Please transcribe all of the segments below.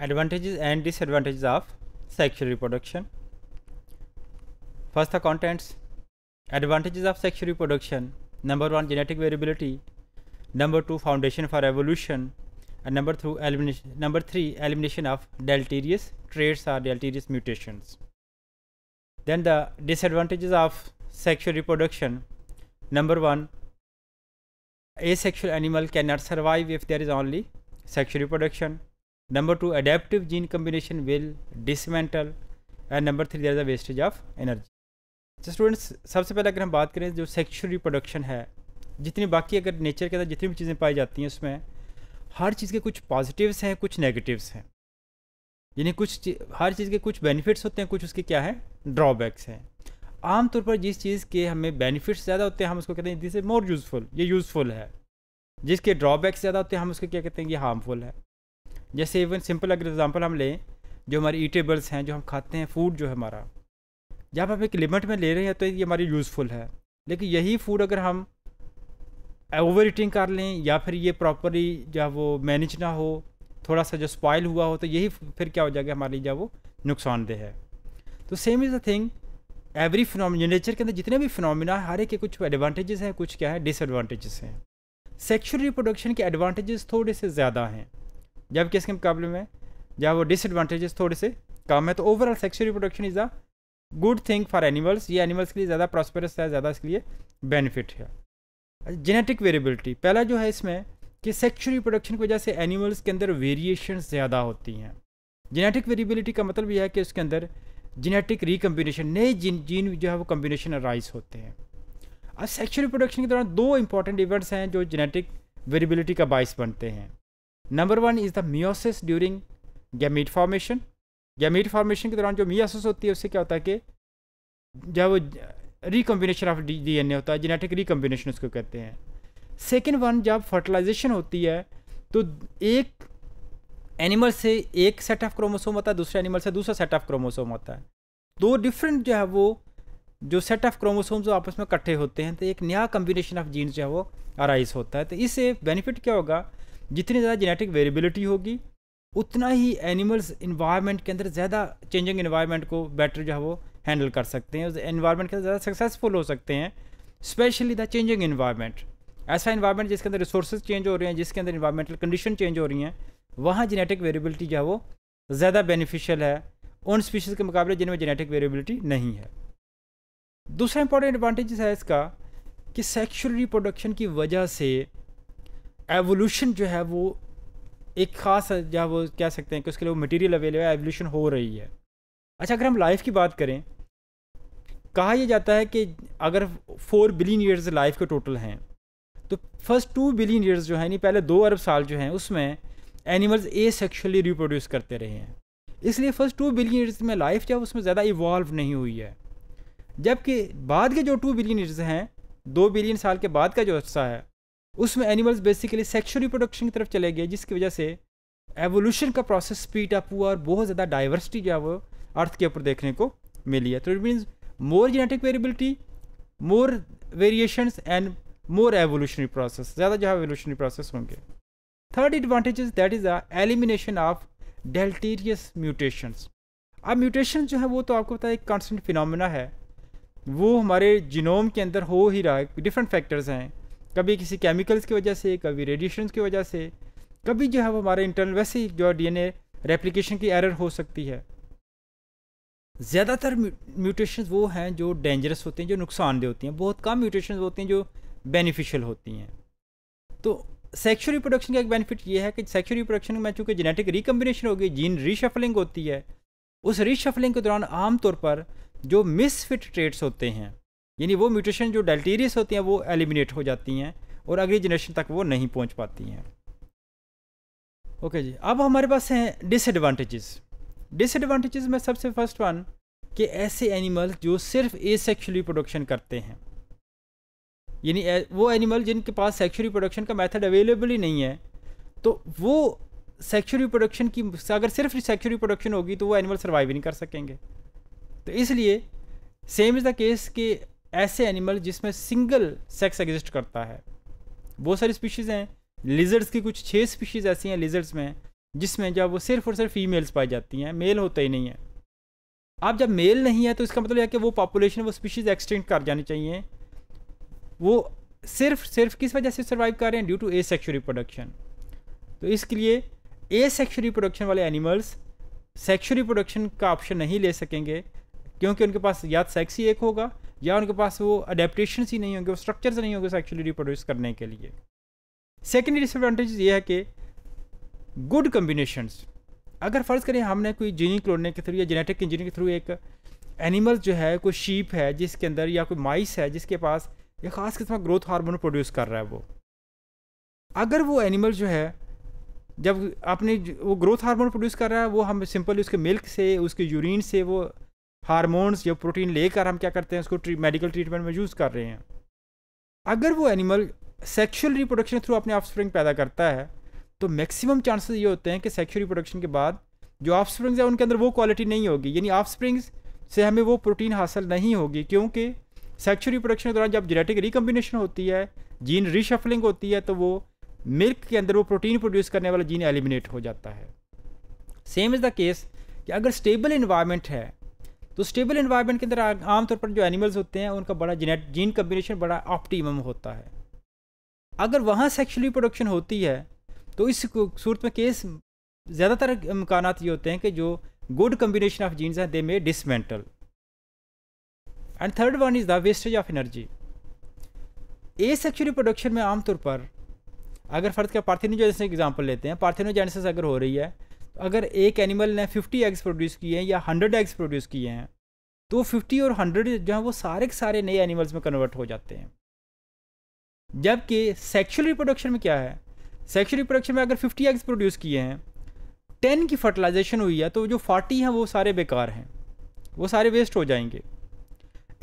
advantages and disadvantages of sexual reproduction first the contents advantages of sexual reproduction number one genetic variability number two foundation for evolution and number elimination number three elimination of deleterious traits or deleterious mutations then the disadvantages of sexual reproduction number one asexual animal cannot survive if there is only sexual reproduction number two adaptive gene combination will dismantle and number three there is a wastage of energy तो students सबसे पहले अगर हम बात करें जो sexual reproduction है जितनी बाकी अगर नेचर के अंदर जितनी भी चीज़ें पाई जाती हैं उसमें हर चीज़ के कुछ पॉजिटिव्स हैं कुछ नेगेटिव्स हैं यानी कुछ हर चीज़ के कुछ बेनिफिट्स होते हैं कुछ उसके क्या है ड्रॉबैक्स हैं आमतौर पर जिस चीज़ के हमें बेनिफिट्स ज़्यादा होते हैं हम उसको कहते हैं दिस इज़ मोर यूज़फुल ये यूज़फुल है जिसके ड्रॉबैक्स ज़्यादा होते हैं हम उसको क्या कहते हैं ये हार्मफुल है जैसे इवन सिंपल अगर एग्जांपल हम लें जो हमारे ईटेबल्स हैं जो हम खाते हैं फूड जो है हमारा जब हम एक लिमिट में ले रहे हैं तो ये हमारी यूज़फुल है लेकिन यही फूड अगर हम ओवर ईटिंग कर लें या फिर ये प्रॉपरली जो वो मैनेज ना हो थोड़ा सा जो स्पॉयल हुआ हो तो यही फिर क्या हो जाएगा हमारे लिए वो नुकसानदेह है तो same is the thing every phenomena nature के अंदर जितने भी फिनोमिना है हर एक के कुछ एडवांटेजेस हैं कुछ क्या है डिसएडवांटेजेस हैं सेक्शुअल रिप्रोडक्शन के एडवांटेजेस थोड़े से ज़्यादा हैं जब इसके मुकाबले में जहाँ वो डिसएडवांटेजेस थोड़े से कम है तो overall sexual reproduction is a good thing for animals ये एनिमल्स के लिए ज़्यादा प्रॉस्परस है ज़्यादा इसके लिए बेनिफिट है जेनेटिक अच्छा, वेरिएबिलिटी पहला जो है इसमें कि सेक्शुअल रिप्रोडक्शन की वजह से एनिमल्स के अंदर वेरिएशन ज़्यादा होती हैं जेनेटिक वेरिएबिलिटी का मतलब यह है कि उसके अंदर जेनेटिक रिकम्बिनेशन नए जीन जीन जो है वो कम्बिनेशन राइज होते हैं अब सेक्शुअल रिप्रोडक्शन के दौरान दो इंपॉर्टेंट इवेंट्स हैं जो जेनेटिक वेरिएबिलिटी का बायस बनते हैं number one is the meiosis during gamete formation gamete formation के दौरान जो मियोसिस होती है उससे क्या होता है कि जब recombination of D N A होता है जेनेटिक रिकम्बिनेशन उसको कहते हैं सेकेंड वन जब फर्टिलाइजेशन होती है तो एक एनिमल से एक सेट ऑफ क्रोमोसोम होता है दूसरे एनिमल से दूसरा सेट ऑफ क्रोमोसोम होता है दो डिफरेंट जो है वो जो सेट ऑफ क्रोमोसोम जो आपस में इकट्ठे होते हैं तो एक नया कम्बिनेशन ऑफ जीन्स जो है वो अराइज होता है तो इससे बेनिफिट क्या होगा जितनी ज़्यादा जेनेटिक वेरिएबिलिटी होगी उतना ही एनिमल्स इन्वायरमेंट के अंदर ज़्यादा चेंजिंग इन्वायरमेंट को बेटर जो है वो हैंडल कर सकते हैं उस इन्वायरमेंट के अंदर ज़्यादा सक्सेसफुल हो सकते हैं स्पेशली द चेंजिंग इन्वायरमेंट ऐसा इन्वायरमेंट जिसके अंदर रिसोर्स चेंज हो रहे हैं जिसके अंदर इन्वायरमेंटल कंडीशन चेंज हो रही हैं वहाँ जेनेटिक वेरिएबिलिटी जो है वो ज़्यादा बेनिफिशियल है उन स्पीशीज़ के मुकाबले जिनमें जेनेटिक वेरिएबिलिटी नहीं है दूसरा इंपॉर्टेंट एडवांटेज है इसका कि सेक्शुअल रिप्रोडक्शन की वजह से एवोल्यूशन जो है वो एक ख़ास जहाँ वो कह सकते हैं कि उसके लिए वो मटेरियल अवेलेबल है एवोल्यूशन हो रही है अच्छा अगर हम लाइफ की बात करें कहा यह जाता है कि अगर फोर बिलियन ईयर्स लाइफ के टोटल हैं तो फर्स्ट टू बिलियन ईयर्स जो है नहीं पहले दो अरब साल जो हैं उसमें एनिमल्स ए सेक्शुअली रिप्रोड्यूस करते रहे हैं इसलिए फ़र्स्ट टू बिलियन ईयर्स में लाइफ जो है उसमें ज़्यादा इवॉल्व नहीं हुई है जबकि बाद के जो टू बिलियन ईयर्स हैं दो बिलियन साल के बाद का जो हिस्सा है उसमें एनिमल्स बेसिकली सेक्शुअल रिप्रोडक्शन की तरफ चले गए जिसकी वजह से एवोल्यूशन का प्रोसेस स्पीड अप हुआ और बहुत ज़्यादा डाइवर्सिटी जो है वो अर्थ के ऊपर देखने को मिली है तो it means more genetic variability more variation and more evolutionary process ज़्यादा जो है एवोल्यूशनरी प्रोसेस होंगे third advantage that is the elimination of deleterious mutations अब म्यूटेशन जो है वो तो आपको पता है एक कॉन्स्टेंट फिनमिना है वो हमारे जिनोम के अंदर हो ही रहा है डिफरेंट फैक्टर्स हैं कभी किसी केमिकल्स की वजह से कभी रेडिएशन की वजह से कभी जो है वो हमारे इंटरनल वैसे ही जो डी एन रेप्लीकेशन की एरर हो सकती है ज़्यादातर म्यूटेशन वो हैं जो डेंजरस होते हैं जो नुकसानदेह होती हैं बहुत कम म्यूटेशन होते हैं जो बेनिफिशियल होती हैं तो सेक्शुअल रिप्रोडक्शन का एक बेनिफिट ये है कि सेक्शुअल रिप्रोडक्शन में चूँकि जेनेटिक रिकम्बिनेशन होगी जीन रीशफलिंग होती है उस रीशफलिंग के दौरान आमतौर पर जो मिसफिट ट्रेड्स होते हैं यानी वो म्यूटेशन जो डेल्टीरियस होती हैं वो एलिमिनेट हो जाती हैं और अगली जनरेशन तक वो नहीं पहुंच पाती हैं ओके जी अब हमारे पास हैं डिसएडवांटेजेस डिसएडवांटेजेस में सबसे फर्स्ट वन कि ऐसे एनिमल जो सिर्फ ए सेक्शुअल रिप्रोडक्शन करते हैं यानी वो एनिमल जिनके पास सेक्शुअल रिप्रोडक्शन का मेथड अवेलेबल ही नहीं है तो वो सेक्शुअल रिप्रोडक्शन की अगर सिर्फ सेक्शुअल रिप्रोडक्शन होगी तो वो एनिमल सर्वाइव ही नहीं कर सकेंगे तो इसलिए सेम इज़ द केस कि ऐसे एनिमल जिसमें सिंगल सेक्स एग्जिस्ट करता है बहुत सारी स्पीशीज़ हैं लिजर्ड्स की कुछ छः स्पीशीज़ ऐसी हैं लिजर्ड्स में जिसमें जब वो सिर्फ और सिर्फ फीमेल्स पाई जाती हैं मेल होते ही नहीं है आप जब मेल नहीं है तो इसका मतलब यह कि वो पॉपुलेशन वो स्पीशीज़ एक्सटेंड कर जानी चाहिए वो सिर्फ सिर्फ किस वजह से सर्वाइव कर रहे हैं due to asexual reproduction तो इसके लिए ए सेक्शुअल रिप्रोडक्शन वाले एनिमल्स सेक्शुअल रिप्रोडक्शन का ऑप्शन नहीं ले सकेंगे क्योंकि उनके पास या सेक्स तो ही एक होगा या उनके पास वो अडेप्टेशन ही नहीं होंगे वो स्ट्रक्चर्स नहीं होंगे एक्चुअली रिप्रोड्यूस करने के लिए सेकेंड डिसएडवांटेज ये है कि गुड कम्बिनेशन अगर फ़र्ज़ करें हमने कोई जीनी क्लोनिंग के थ्रू या जेनेटिक इंजीनियरिंग के थ्रू एक एनिमल जो है कोई शीप है जिसके अंदर या कोई माइस है जिसके पास एक ख़ास किस्म का ग्रोथ हार्मोन प्रोड्यूस कर रहा है वो अगर वो एनिमल जो है जब अपने वो ग्रोथ हार्मोन प्रोड्यूस कर रहा है वो हम सिंपली उसके मिल्क से उसके यूरिन से वो हारमोन्स या प्रोटीन लेकर हम क्या करते हैं उसको ट्री, मेडिकल ट्रीटमेंट में यूज़ कर रहे हैं अगर वो एनिमल सेक्शुअल रिप्रोडक्शन थ्रू अपने ऑफस्प्रिंग पैदा करता है तो मैक्सिमम चांसेस ये होते हैं कि सेक्शुअल रिप्रोडक्शन के बाद जो ऑफ स्प्रिंग्स हैं उनके अंदर वो क्वालिटी नहीं होगी यानी ऑफ स्प्रिंग्स से हमें वो प्रोटीन हासिल नहीं होगी क्योंकि सेक्शुअल रिप्रोडक्शन के दौरान जब जेनेटिक रिकम्बिनेशन होती है जीन रीशफलिंग होती है तो वो मिल्क के अंदर वो प्रोटीन प्रोड्यूस करने वाला जीन एलिमिनेट हो जाता है सेम इज़ द केस कि अगर स्टेबल इन्वायरमेंट है तो स्टेबल इन्वायरमेंट के अंदर आमतौर पर जो एनिमल्स होते हैं उनका बड़ा जीनेट जीन कम्बिनेशन बड़ा ऑप्टिमम होता है अगर वहाँ सेक्शुअली प्रोडक्शन होती है तो इस सूरत में केस ज़्यादातर इम्कान ये होते हैं कि जो गुड कम्बिनेशन ऑफ जीन्स हैं they may dismantle and third one is the wastage of energy a sexually production में आमतौर पर अगर फ़र्द का पार्थिनोजेनेसिस एग्जाम्पल लेते हैं पार्थिनोजेनेसिस अगर हो रही है अगर एक एनिमल ने 50 एग्स प्रोड्यूस किए हैं या 100 एग्स प्रोड्यूस किए हैं तो 50 और 100 जो हैं वो सारे के सारे नए एनिमल्स में कन्वर्ट हो जाते हैं जबकि सेक्शुअल रिप्रोडक्शन में क्या है सेक्शुअल रिप्रोडक्शन में अगर 50 एग्स प्रोड्यूस किए हैं टेन की फर्टिलाइजेशन हुई है तो जो फोर्टी हैं वो सारे बेकार हैं वो सारे वेस्ट हो जाएंगे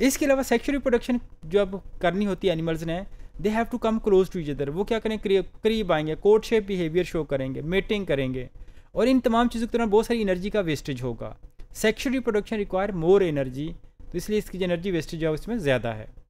इसके अलावा सेक्शुअल रिप्रोडक्शन जो अब करनी होती है एनिमल्स ने they have to come close to each other वो क्या करें करीब आएंगे कोर्ट शेप बिहेवियर शो करेंगे मेटिंग करेंगे और इन तमाम चीज़ों के दौरान बहुत सारी एनर्जी का वेस्टेज होगा sexual reproduction require more energy तो इसलिए इसकी जो एनर्जी वेस्टेज है उसमें ज़्यादा है